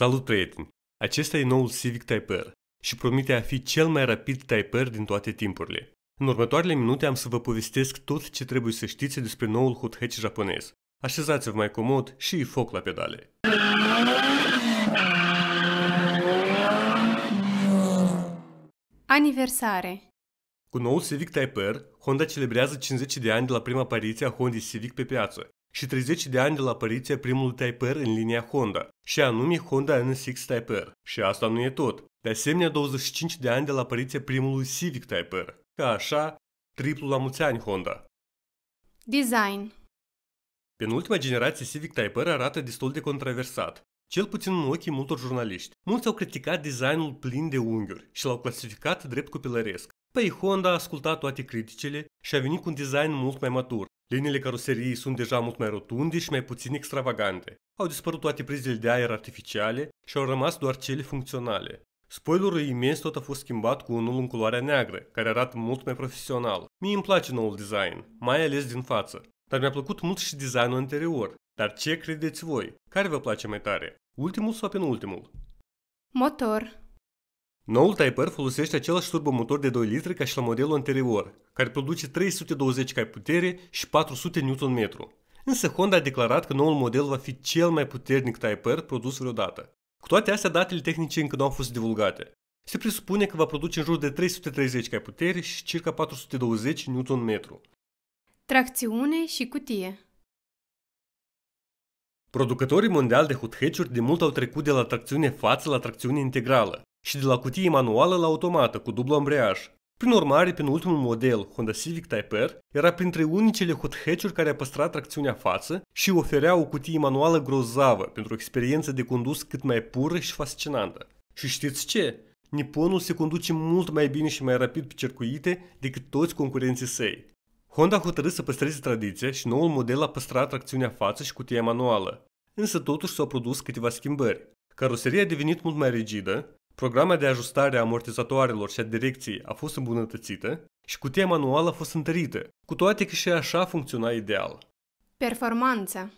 Salut, prieteni! Acesta e noul Civic Type R și promite a fi cel mai rapid Type R din toate timpurile. În următoarele minute am să vă povestesc tot ce trebuie să știți despre noul hot hatch japonez. Așezați-vă mai comod și foc la pedale. Aniversare Cu noul Civic Type R, Honda celebrează 50 de ani de la prima apariție a Honda Civic pe piață și 30 de ani de la apariția primului Type-R în linia Honda, și anume Honda NSX Type-R. Și asta nu e tot. De asemenea, 25 de ani de la apariția primului Civic Type-R. Ca așa, triplu la mulți ani Honda. Design Penultima generație Civic Type-R arată destul de controversat, cel puțin în ochii multor jurnaliști. Mulți au criticat designul plin de unghiuri și l-au clasificat drept copilăresc. Păi Honda a ascultat toate criticile și a venit cu un design mult mai matur, Liniile caroseriei sunt deja mult mai rotunde și mai puțin extravagante. Au dispărut toate prizele de aer artificiale și au rămas doar cele funcționale. Spoilerul imens tot a fost schimbat cu unul în culoarea neagră, care arată mult mai profesional. Mie îmi place noul design, mai ales din față. Dar mi-a plăcut mult și designul anterior. Dar ce credeți voi? Care vă place mai tare? Ultimul sau penultimul? Motor Noul Type-R folosește același turbomotor de 2 litri ca și la modelul anterior, care produce 320 cai putere și 400 Nm. Însă Honda a declarat că noul model va fi cel mai puternic Type-R produs vreodată. Cu toate astea, datele tehnice încă nu au fost divulgate. Se presupune că va produce în jur de 330 cai putere și circa 420 Nm. Tracțiune și cutie Producătorii mondiali de hot huthatch de mult au trecut de la tracțiune față la tracțiune integrală, și de la cutie manuală la automată cu dublu ambreiaj. Prin urmare, ultimul model, Honda Civic Type R, era printre unicele hot hatch-uri care a păstrat tracțiunea față și oferea o cutie manuală grozavă pentru o experiență de condus cât mai pură și fascinantă. Și știți ce? Nipponul se conduce mult mai bine și mai rapid pe circuite decât toți concurenții săi. Honda a hotărât să păstreze tradiția și noul model a păstrat tracțiunea față și cutia manuală. Însă totuși s-au produs câteva schimbări. Caroseria a devenit mult mai rigidă, Programa de ajustare a amortizatoarelor și a direcției a fost îmbunătățită și cutia manuală a fost întărită, cu toate că și așa funcționa ideal. Performanța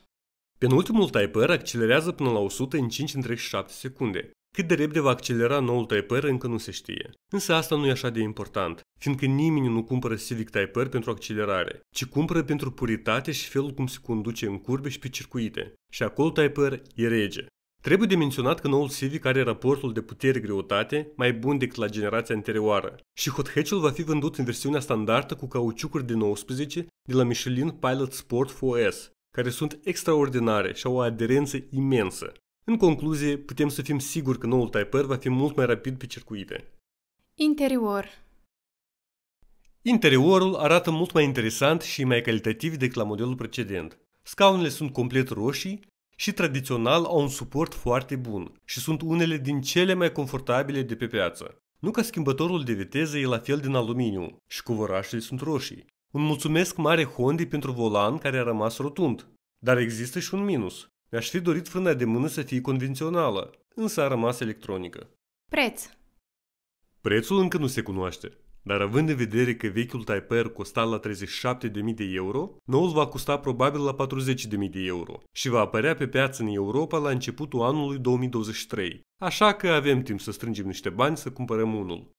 Penultimul typer accelerează până la 100 în 5,7 secunde. Cât de repede va accelera noul typer încă nu se știe. Însă asta nu e așa de important, fiindcă nimeni nu cumpără Civic Typer pentru accelerare, ci cumpără pentru puritate și felul cum se conduce în curbe și pe circuite. Și acolo Typer e rege. Trebuie de menționat că noul Civic are raportul de putere-greutate mai bun decât la generația anterioară și hot hatch va fi vândut în versiunea standardă cu cauciucuri de 19 de la Michelin Pilot Sport 4S, care sunt extraordinare și au o aderență imensă. În concluzie, putem să fim siguri că noul Type-R va fi mult mai rapid pe circuite. Interior Interiorul arată mult mai interesant și mai calitativ decât la modelul precedent. Scaunele sunt complet roșii, și tradițional au un suport foarte bun și sunt unele din cele mai confortabile de pe piață. Nu ca schimbătorul de viteză e la fel din aluminiu și covorașele sunt roșii. Un mulțumesc mare Honda pentru volan care a rămas rotund. Dar există și un minus. Mi-aș fi dorit frâna de mână să fie convențională, însă a rămas electronică. Preț Prețul încă nu se cunoaște. Dar având în vedere că vechiul Type-R costa la 37.000 de euro, noul va costa probabil la 40.000 de euro și va apărea pe piață în Europa la începutul anului 2023, așa că avem timp să strângem niște bani să cumpărăm unul.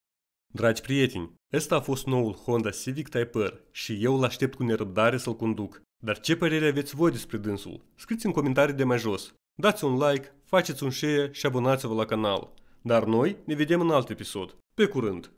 Dragi prieteni, ăsta a fost noul Honda Civic Type-R și eu l-aștept cu nerăbdare să-l conduc. Dar ce părere aveți voi despre dânsul? Scriți în comentarii de mai jos. Dați un like, faceți un share și abonați-vă la canal. Dar noi ne vedem în alt episod. Pe curând!